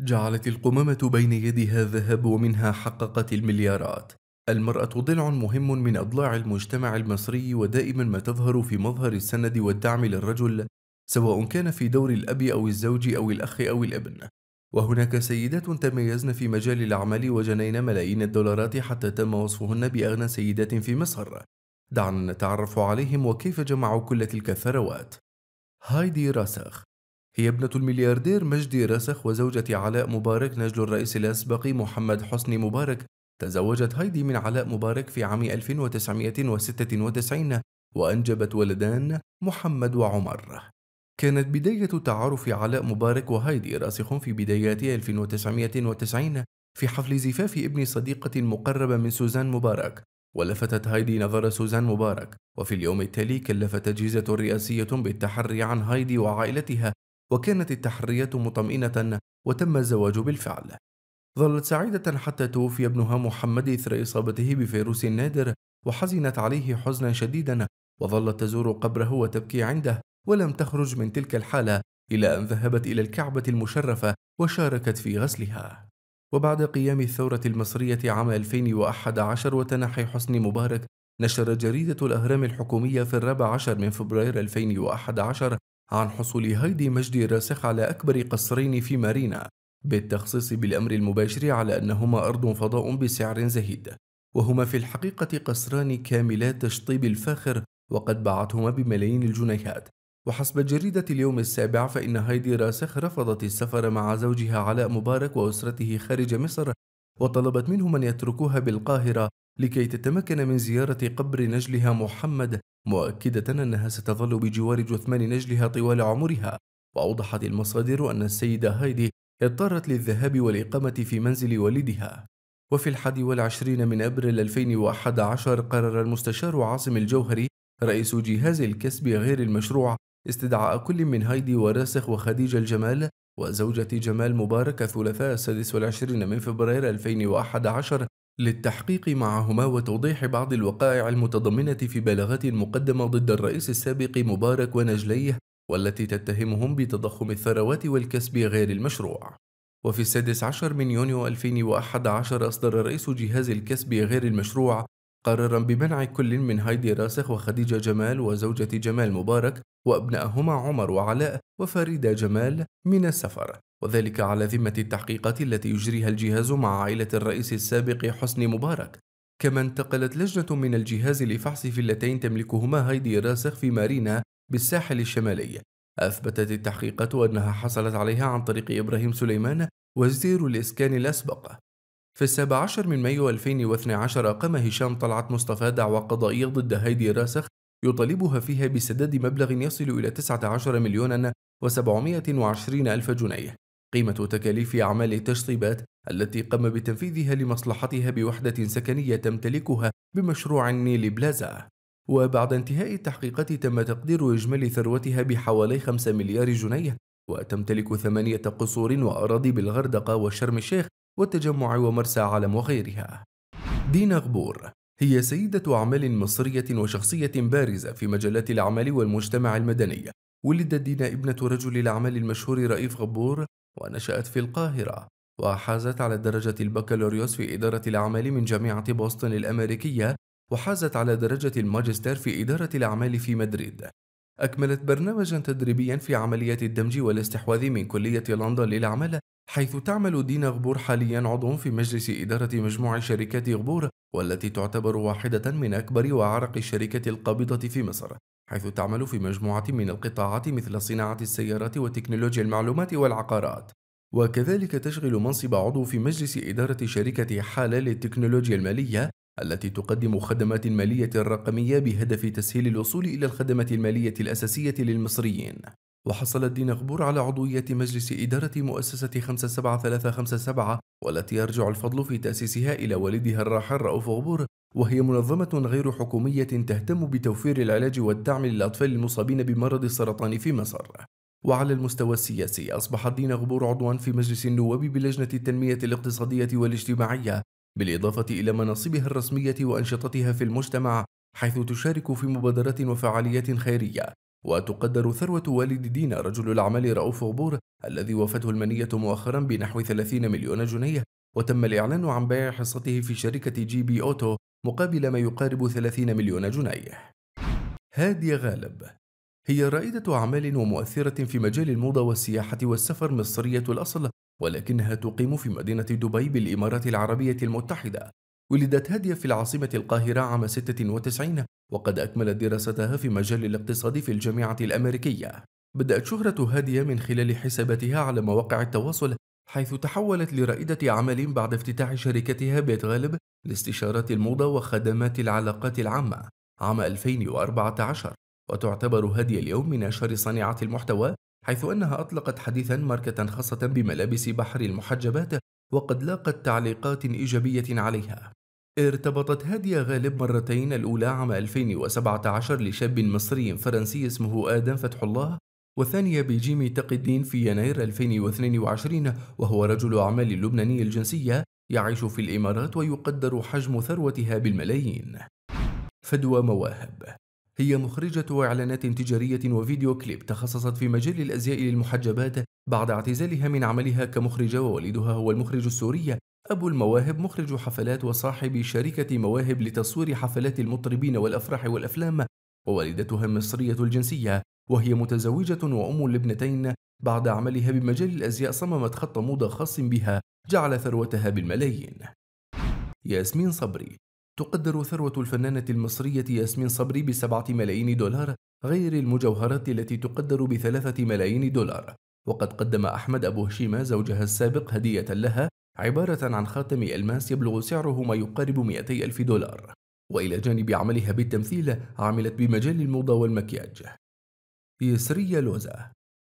جعلت القمامة بين يدها ذهب ومنها حققت المليارات. المرأة ضلع مهم من أضلاع المجتمع المصري ودائما ما تظهر في مظهر السند والدعم للرجل سواء كان في دور الأب أو الزوج أو الأخ أو الابن. وهناك سيدات تميزن في مجال الأعمال وجنين ملايين الدولارات حتى تم وصفهن بأغنى سيدات في مصر. دعنا نتعرف عليهم وكيف جمعوا كل تلك الثروات. هايدي راسخ هي ابنة الملياردير مجدي راسخ وزوجة علاء مبارك نجل الرئيس الأسبق محمد حسني مبارك تزوجت هايدي من علاء مبارك في عام 1996 وأنجبت ولدان محمد وعمر كانت بداية تعارف علاء مبارك وهايدي راسخ في بدايات 1990 في حفل زفاف ابن صديقة مقربة من سوزان مبارك ولفتت هايدي نظر سوزان مبارك وفي اليوم التالي كلفت جيزة رئاسية بالتحري عن هايدي وعائلتها وكانت التحريات مطمئنة وتم الزواج بالفعل ظلت سعيدة حتى توفي ابنها محمد إثر إصابته بفيروس نادر وحزنت عليه حزنا شديدا وظلت تزور قبره وتبكي عنده ولم تخرج من تلك الحالة إلى أن ذهبت إلى الكعبة المشرفة وشاركت في غسلها وبعد قيام الثورة المصرية عام 2011 وتنحي حسني مبارك نشر جريدة الأهرام الحكومية في الرابع عشر من فبراير 2011 عن حصول هايدي مجدي راسخ على أكبر قصرين في مارينا بالتخصيص بالأمر المباشر على أنهما أرض فضاء بسعر زهيد وهما في الحقيقة قصران كاملا تشطيب الفاخر وقد باعتهما بملايين الجنيهات وحسب جريدة اليوم السابع فإن هايدي راسخ رفضت السفر مع زوجها علاء مبارك وأسرته خارج مصر وطلبت منهم أن يتركوها بالقاهرة لكي تتمكن من زيارة قبر نجلها محمد مؤكدة أنها ستظل بجوار جثمان نجلها طوال عمرها وأوضحت المصادر أن السيدة هايدي اضطرت للذهاب والإقامة في منزل والدها وفي الحادي والعشرين من أبريل 2011 قرر المستشار عاصم الجوهري رئيس جهاز الكسب غير المشروع استدعاء كل من هايدي وراسخ وخديجة الجمال وزوجة جمال مبارك الثلاثاء السادس والعشرين من فبراير 2011 للتحقيق معهما وتوضيح بعض الوقائع المتضمنة في بلاغات مقدمة ضد الرئيس السابق مبارك ونجليه والتي تتهمهم بتضخم الثروات والكسب غير المشروع وفي السادس عشر من يونيو 2011 أصدر رئيس جهاز الكسب غير المشروع قررا بمنع كل من هايدي راسخ وخديجة جمال وزوجة جمال مبارك وأبنائهما عمر وعلاء وفريدة جمال من السفر وذلك على ذمة التحقيقات التي يجريها الجهاز مع عائلة الرئيس السابق حسني مبارك كما انتقلت لجنة من الجهاز لفحص فيلتين تملكهما هايدي راسخ في مارينا بالساحل الشمالي أثبتت التحقيقات أنها حصلت عليها عن طريق إبراهيم سليمان وزير الإسكان الأسبق في السابع عشر من مايو 2012 قام هشام طلعت مصطفى دعوى قضائية ضد هايدي راسخ يطالبها فيها بسداد مبلغ يصل إلى 19 مليون و720 ألف جنيه قيمة تكاليف أعمال التشطيبات التي قام بتنفيذها لمصلحتها بوحدة سكنية تمتلكها بمشروع النيل بلازا وبعد انتهاء التحقيقات تم تقدير إجمالي ثروتها بحوالي 5 مليار جنيه وتمتلك ثمانية قصور وأراضي بالغردقة وشرم الشيخ والتجمع ومرسى علم وغيرها دينا غبور هي سيدة أعمال مصرية وشخصية بارزة في مجالات الأعمال والمجتمع المدني ولدت دينا ابنة رجل الأعمال المشهور رئيف غبور ونشأت في القاهرة وحازت على درجة البكالوريوس في إدارة الأعمال من جامعة بوسطن الأمريكية وحازت على درجة الماجستير في إدارة الأعمال في مدريد أكملت برنامجا تدريبيا في عمليات الدمج والاستحواذ من كلية لندن للأعمال حيث تعمل دينا غبور حاليا عضو في مجلس إدارة مجموع شركات غبور والتي تعتبر واحدة من أكبر وأعرق الشركات القابضة في مصر حيث تعمل في مجموعة من القطاعات مثل صناعة السيارات وتكنولوجيا المعلومات والعقارات وكذلك تشغل منصب عضو في مجلس إدارة شركة حالة للتكنولوجيا المالية التي تقدم خدمات مالية رقمية بهدف تسهيل الوصول إلى الخدمة المالية الأساسية للمصريين وحصلت دينا غبور على عضوية مجلس إدارة مؤسسة 57357 والتي يرجع الفضل في تأسيسها إلى والدها الراحل رؤوف غبور وهي منظمة غير حكومية تهتم بتوفير العلاج والدعم للأطفال المصابين بمرض السرطان في مصر وعلى المستوى السياسي أصبحت دينا غبور عضوا في مجلس النواب بلجنة التنمية الاقتصادية والاجتماعية بالإضافة إلى مناصبها الرسمية وأنشطتها في المجتمع حيث تشارك في مبادرات وفعاليات خيرية وتقدر ثروة والد دينا رجل الأعمال رؤوف عبور الذي وافته المنية مؤخرا بنحو 30 مليون جنيه وتم الإعلان عن بيع حصته في شركة جي بي أوتو مقابل ما يقارب 30 مليون جنيه هادية غالب هي رائدة أعمال ومؤثرة في مجال الموضة والسياحة والسفر مصرية الأصل ولكنها تقيم في مدينة دبي بالإمارات العربية المتحدة ولدت هادية في العاصمة القاهرة عام 96 وقد أكملت دراستها في مجال الاقتصاد في الجامعة الأمريكية بدأت شهرة هادية من خلال حساباتها على مواقع التواصل حيث تحولت لرائدة أعمال بعد افتتاح شركتها بيت غالب لاستشارات الموضة وخدمات العلاقات العامة عام 2014 وتعتبر هادية اليوم من أشهر صانعة المحتوى حيث أنها أطلقت حديثا ماركة خاصة بملابس بحر المحجبات وقد لاقت تعليقات إيجابية عليها ارتبطت هادية غالب مرتين الأولى عام 2017 لشاب مصري فرنسي اسمه آدم فتح الله والثانية بجيمي تقي الدين في يناير 2022 وهو رجل أعمال لبناني الجنسية يعيش في الإمارات ويقدر حجم ثروتها بالملايين فدوى مواهب هي مخرجة إعلانات تجارية وفيديو كليب تخصصت في مجال الأزياء للمحجبات بعد اعتزالها من عملها كمخرجة ووالدها هو المخرج السوري أبو المواهب مخرج حفلات وصاحب شركة مواهب لتصوير حفلات المطربين والأفراح والأفلام ووالدتها مصرية الجنسية وهي متزوجة وأم لابنتين بعد عملها بمجال الأزياء صممت خط موضة خاص بها جعل ثروتها بالملايين ياسمين صبري تقدر ثروة الفنانة المصرية ياسمين صبري بسبعة ملايين دولار غير المجوهرات التي تقدر بثلاثة ملايين دولار وقد قدم أحمد أبو هشيمة زوجها السابق هدية لها عبارة عن خاتم ألماس يبلغ سعره ما يقارب 200 ألف دولار وإلى جانب عملها بالتمثيل عملت بمجال الموضة والمكياج يسرية لوزا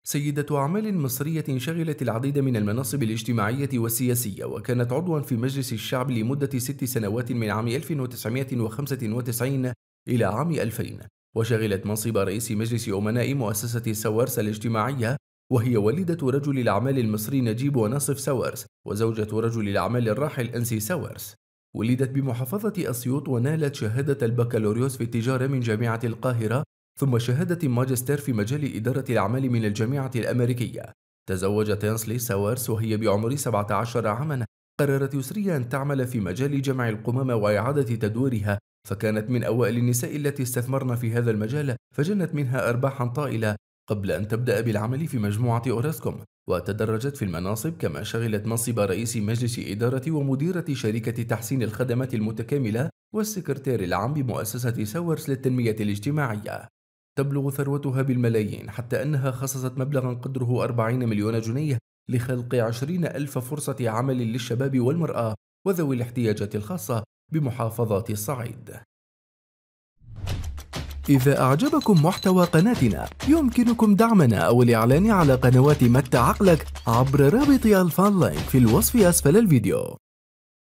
سيدة أعمال مصرية شغلت العديد من المناصب الاجتماعية والسياسية وكانت عضوا في مجلس الشعب لمدة ست سنوات من عام 1995 إلى عام 2000 وشغلت منصب رئيس مجلس أمناء مؤسسة سوارس الاجتماعية وهي والدة رجل الأعمال المصري نجيب وناصف ساورس وزوجة رجل الأعمال الراحل أنسي ساورس ولدت بمحافظة أسيوط ونالت شهادة البكالوريوس في التجارة من جامعة القاهرة ثم شهادة ماجستير في مجال إدارة الأعمال من الجامعة الأمريكية تزوجت ينسلي ساورس وهي بعمر 17 عاما قررت يسريا أن تعمل في مجال جمع القمامة وإعادة تدويرها فكانت من أوائل النساء التي استثمرن في هذا المجال فجنت منها أرباحا طائلة قبل أن تبدأ بالعمل في مجموعة أوراسكوم وتدرجت في المناصب كما شغلت منصب رئيس مجلس إدارة ومديرة شركة تحسين الخدمات المتكاملة والسكرتير العام بمؤسسة سورس للتنمية الاجتماعية تبلغ ثروتها بالملايين حتى أنها خصصت مبلغا قدره 40 مليون جنيه لخلق 20 ألف فرصة عمل للشباب والمرأة وذوي الاحتياجات الخاصة بمحافظات الصعيد إذا أعجبكم محتوى قناتنا يمكنكم دعمنا أو الإعلان على قنوات متى عقلك عبر رابط الفان لاين في الوصف أسفل الفيديو